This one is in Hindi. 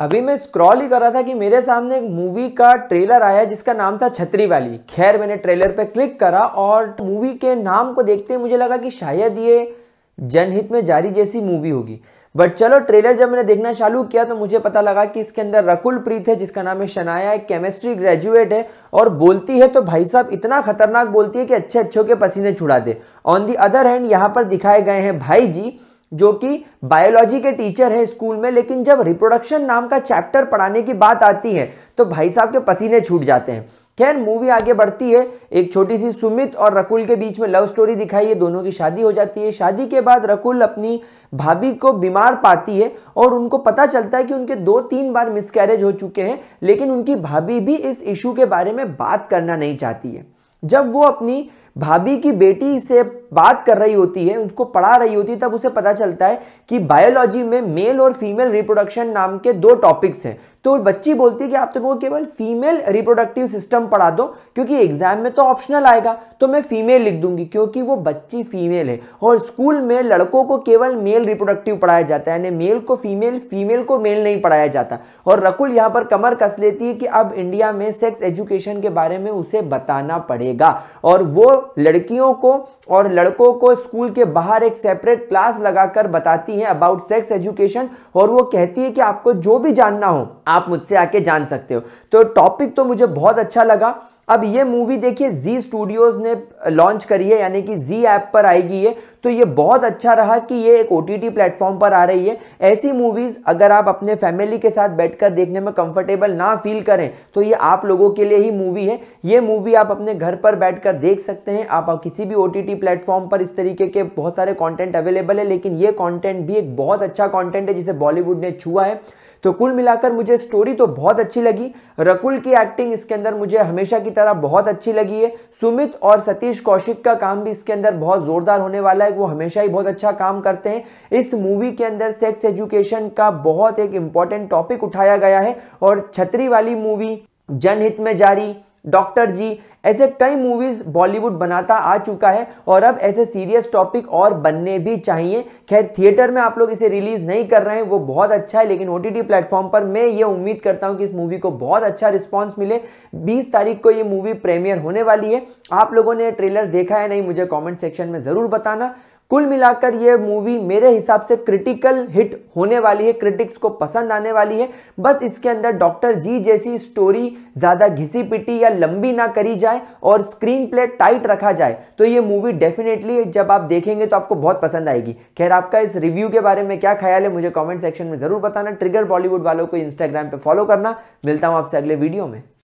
अभी मैं स्क्रॉल ही कर रहा था कि मेरे सामने एक मूवी का ट्रेलर आया जिसका नाम था छतरी वाली खैर मैंने ट्रेलर पे क्लिक करा और मूवी के नाम को देखते ही मुझे लगा कि शायद ये जनहित में जारी जैसी मूवी होगी बट चलो ट्रेलर जब मैंने देखना चालू किया तो मुझे पता लगा कि इसके अंदर रकुल प्रीत है जिसका नाम है शनाया एक केमिस्ट्री ग्रेजुएट है और बोलती है तो भाई साहब इतना खतरनाक बोलती है कि अच्छे अच्छों के पसीने छुड़ा दे ऑन दी अदर हैंड यहाँ पर दिखाए गए हैं भाई जी जो कि बायोलॉजी के टीचर हैं स्कूल में लेकिन जब रिप्रोडक्शन नाम का चैप्टर पढ़ाने की बात आती है तो भाई साहब के पसीने छूट जाते हैं खैर मूवी आगे बढ़ती है एक छोटी सी सुमित और रकुल के बीच में लव स्टोरी दिखाई है दोनों की शादी हो जाती है शादी के बाद रकुल अपनी भाभी को बीमार पाती है और उनको पता चलता है कि उनके दो तीन बार मिसकैरेज हो चुके हैं लेकिन उनकी भाभी भी इस इशू के बारे में बात करना नहीं चाहती है जब वो अपनी भाभी की बेटी से बात कर रही होती है उनको पढ़ा रही होती है तब उसे पता चलता है कि बायोलॉजी में मेल और फीमेल रिप्रोडक्शन नाम के दो टॉपिक्स हैं तो बच्ची बोलती है कि आप तो केवल फीमेल रिप्रोडक्टिव सिस्टम पढ़ा दो क्योंकि एग्जाम में तो ऑप्शनल आएगा तो मैं फीमेल लिख दूंगी क्योंकि वो बच्ची फीमेल है और स्कूल में लड़कों को केवल मेल रिप्रोडक्टिव पढ़ाया जाता है यानी मेल को फीमेल फीमेल को मेल नहीं पढ़ाया जाता और रकुल यहां पर कमर कस लेती है कि अब इंडिया में सेक्स एजुकेशन के बारे में उसे बताना पड़ेगा और वो लड़कियों को और लड़कों को स्कूल के बाहर एक सेपरेट क्लास लगाकर बताती है अबाउट सेक्स एजुकेशन और वो कहती है कि आपको जो भी जानना हो आप मुझसे आके जान सकते हो तो टॉपिक तो मुझे बहुत अच्छा लगा अब ये मूवी देखिए जी स्टूडियोज़ ने लॉन्च करी है यानी कि जी ऐप पर आएगी ये तो ये बहुत अच्छा रहा कि ये एक ओ टी प्लेटफॉर्म पर आ रही है ऐसी मूवीज़ अगर आप अपने फैमिली के साथ बैठकर देखने में कंफर्टेबल ना फील करें तो ये आप लोगों के लिए ही मूवी है ये मूवी आप अपने घर पर बैठकर देख सकते हैं आप किसी भी ओ टी प्लेटफॉर्म पर इस तरीके के बहुत सारे कॉन्टेंट अवेलेबल है लेकिन ये कॉन्टेंट भी एक बहुत अच्छा कॉन्टेंट है जिसे बॉलीवुड ने छुआ है तो कुल मिलाकर मुझे स्टोरी तो बहुत अच्छी लगी रकुल की एक्टिंग इसके अंदर मुझे हमेशा की तरह बहुत अच्छी लगी है सुमित और सतीश कौशिक का काम भी इसके अंदर बहुत ज़ोरदार होने वाला है वो हमेशा ही बहुत अच्छा काम करते हैं इस मूवी के अंदर सेक्स एजुकेशन का बहुत एक इम्पॉर्टेंट टॉपिक उठाया गया है और छतरी वाली मूवी जनहित में जारी डॉक्टर जी ऐसे कई मूवीज़ बॉलीवुड बनाता आ चुका है और अब ऐसे सीरियस टॉपिक और बनने भी चाहिए खैर थिएटर में आप लोग इसे रिलीज़ नहीं कर रहे हैं वो बहुत अच्छा है लेकिन ओ टी टी प्लेटफॉर्म पर मैं ये उम्मीद करता हूँ कि इस मूवी को बहुत अच्छा रिस्पॉन्स मिले बीस तारीख को ये मूवी प्रीमियर होने वाली है आप लोगों ने ट्रेलर देखा है नहीं मुझे कॉमेंट सेक्शन में ज़रूर बताना कुल मिलाकर यह मूवी मेरे हिसाब से क्रिटिकल हिट होने वाली है क्रिटिक्स को पसंद आने वाली है बस इसके अंदर डॉक्टर जी जैसी स्टोरी ज़्यादा घिसी पिटी या लंबी ना करी जाए और स्क्रीन प्ले टाइट रखा जाए तो ये मूवी डेफिनेटली जब आप देखेंगे तो आपको बहुत पसंद आएगी खैर आपका इस रिव्यू के बारे में क्या ख्याल है मुझे कॉमेंट सेक्शन में ज़रूर बताना ट्रिगर बॉलीवुड वालों को इंस्टाग्राम पर फॉलो करना मिलता हूँ आपसे अगले वीडियो में